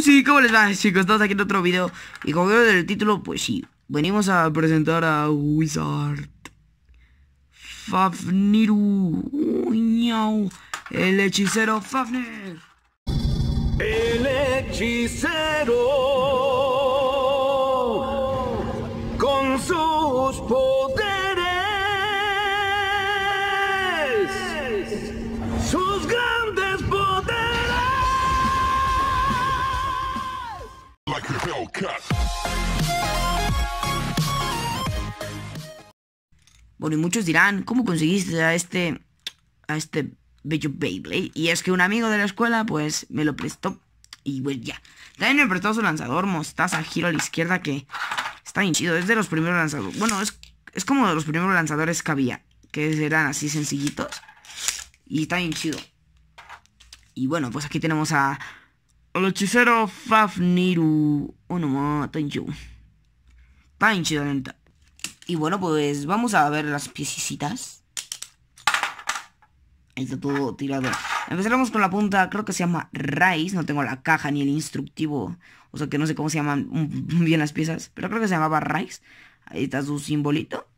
sí, ¿cómo les va, chicos? Estamos aquí en otro video Y como veo del título, pues sí Venimos a presentar a Wizard Fafniru El hechicero Fafnir El hechicero Con sus poderes Sus grandes y muchos dirán, ¿cómo conseguiste a este, a este bello Beyblade? Y es que un amigo de la escuela, pues, me lo prestó. Y pues ya. También me prestó su lanzador, mostaza, giro a la izquierda, que está bien chido. Es de los primeros lanzadores. Bueno, es, como de los primeros lanzadores que había. Que eran así sencillitos. Y está bien chido. Y bueno, pues aquí tenemos a... El hechicero Fafniru. Oh, no, está bien chido. Está bien chido, neta. Y bueno, pues vamos a ver las piecitas. Ahí está todo tirado. Empezaremos con la punta, creo que se llama Rice. No tengo la caja ni el instructivo. O sea que no sé cómo se llaman bien las piezas. Pero creo que se llamaba Rice. Ahí está su simbolito.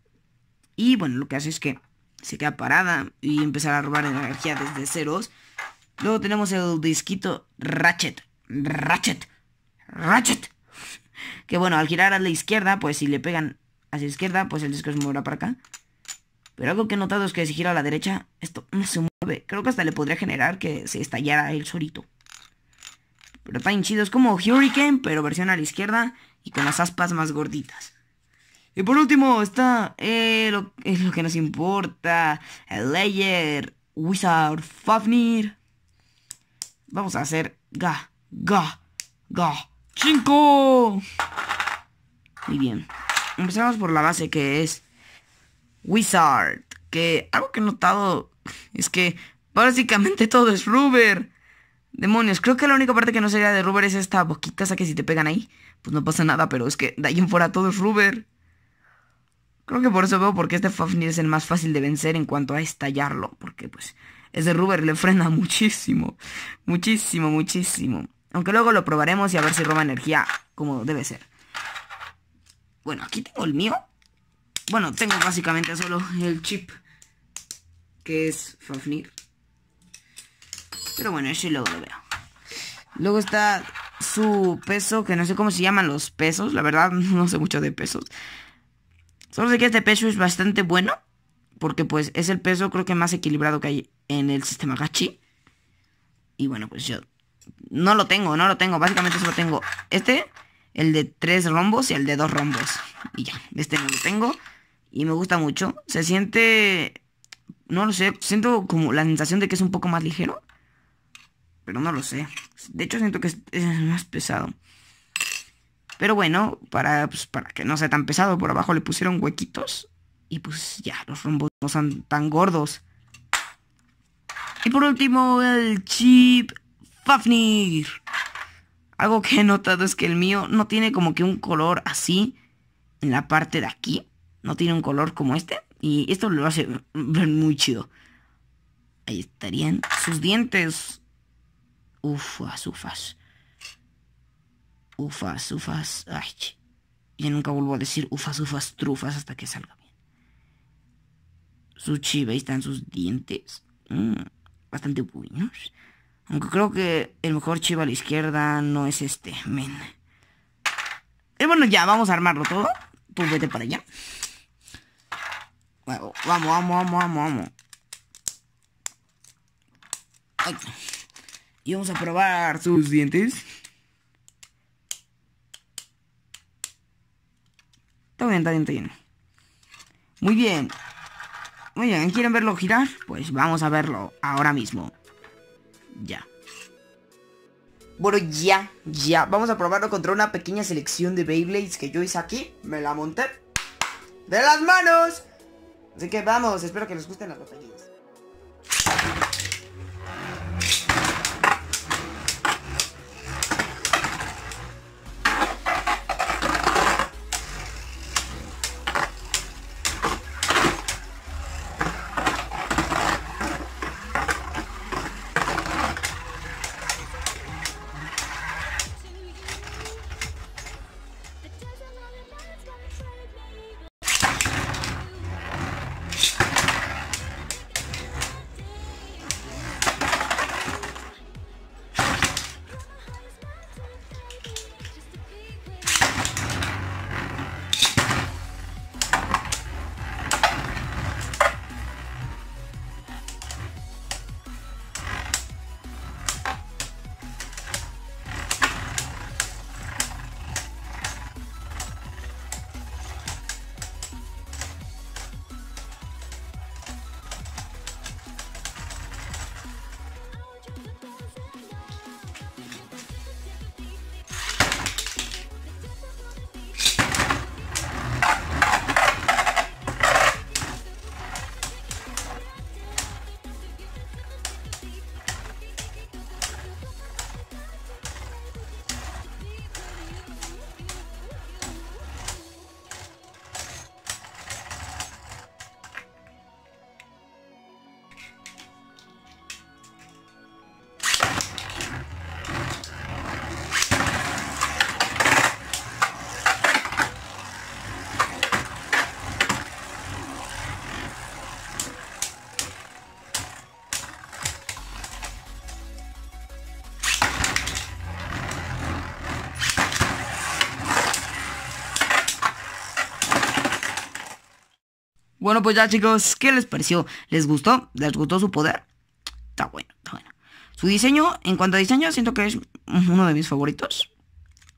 Y bueno, lo que hace es que se queda parada y empezar a robar energía desde ceros. Luego tenemos el disquito Ratchet. Ratchet. Ratchet. Que bueno, al girar a la izquierda, pues si le pegan hacia la izquierda, pues el disco se moverá para acá. Pero algo que he notado es que si gira a la derecha, esto no se mueve. Creo que hasta le podría generar que se estallara el solito. Pero está bien chido, es como Hurricane, pero versión a la izquierda y con las aspas más gorditas. Y por último está eh, lo, lo que nos importa, el Layer Wizard Fafnir. Vamos a hacer Ga, Ga, Ga, 5. Muy bien. Empezamos por la base que es Wizard. Que algo que he notado es que básicamente todo es Ruber. Demonios, creo que la única parte que no sería de Ruber es esta boquita, o que si te pegan ahí, pues no pasa nada, pero es que de ahí en fuera todo es Ruber. Creo que por eso veo porque este Fafnir es el más fácil de vencer en cuanto a estallarlo, porque pues es de Ruber le frena muchísimo, muchísimo, muchísimo. Aunque luego lo probaremos y a ver si roba energía como debe ser. Bueno, aquí tengo el mío. Bueno, tengo básicamente solo el chip que es Fafnir. Pero bueno, eso luego lo veo. Luego está su peso, que no sé cómo se llaman los pesos. La verdad, no sé mucho de pesos. Solo sé que este peso es bastante bueno. Porque pues es el peso creo que más equilibrado que hay en el sistema Gachi. Y bueno, pues yo no lo tengo, no lo tengo. Básicamente solo tengo este el de tres rombos y el de dos rombos. Y ya, este no lo tengo. Y me gusta mucho. Se siente, no lo sé, siento como la sensación de que es un poco más ligero. Pero no lo sé. De hecho siento que es, más pesado. Pero bueno, para, pues, para que no sea tan pesado, por abajo le pusieron huequitos. Y pues ya, los rombos no son tan gordos. Y por último, el chip Fafnir. Algo que he notado es que el mío no tiene como que un color así en la parte de aquí. No tiene un color como este. Y esto lo hace ver muy chido. Ahí estarían sus dientes. Ufas, ufas. Ufas, ufas. Ay, ya nunca vuelvo a decir ufas, ufas, trufas hasta que salga bien. Su chiva, ahí están sus dientes. Mm, bastante buenos. Aunque creo que el mejor chivo a la izquierda no es este, eh, bueno, ya, vamos a armarlo todo. Tú vete para allá. Vamos, vamos, vamos, vamos, Y vamos a probar sus dientes. Está bien, está bien, está bien. Muy bien. Muy bien, ¿quieren verlo girar? Pues vamos a verlo ahora mismo. Ya. Bueno, ya, ya. Vamos a probarlo contra una pequeña selección de Beyblades que yo hice aquí. Me la monté. ¡De las manos! Así que vamos, espero que les gusten las batallas. Bueno, pues ya chicos, ¿qué les pareció? ¿Les gustó? ¿Les gustó su poder? Está bueno, está bueno. Su diseño, en cuanto a diseño, siento que es uno de mis favoritos.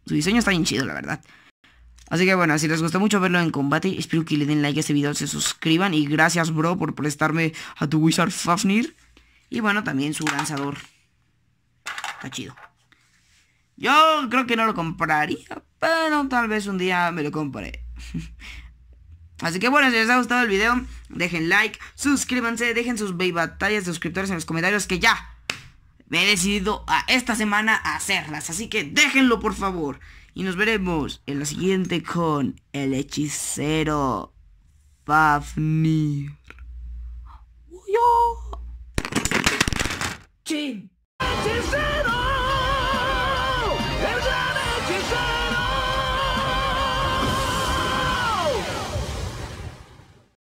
Su diseño está bien chido, la verdad. Así que bueno, si les gustó mucho verlo en combate, espero que le den like a este video, se suscriban y gracias bro por prestarme a tu Wizard Fafnir. Y bueno, también su lanzador. Está chido. Yo creo que no lo compraría, pero tal vez un día me lo compré. Así que bueno, si les ha gustado el video, dejen like, suscríbanse, dejen sus batallas de suscriptores en los comentarios que ya me he decidido a esta semana hacerlas. Así que déjenlo por favor. Y nos veremos en la siguiente con el hechicero Pafnir. Oh!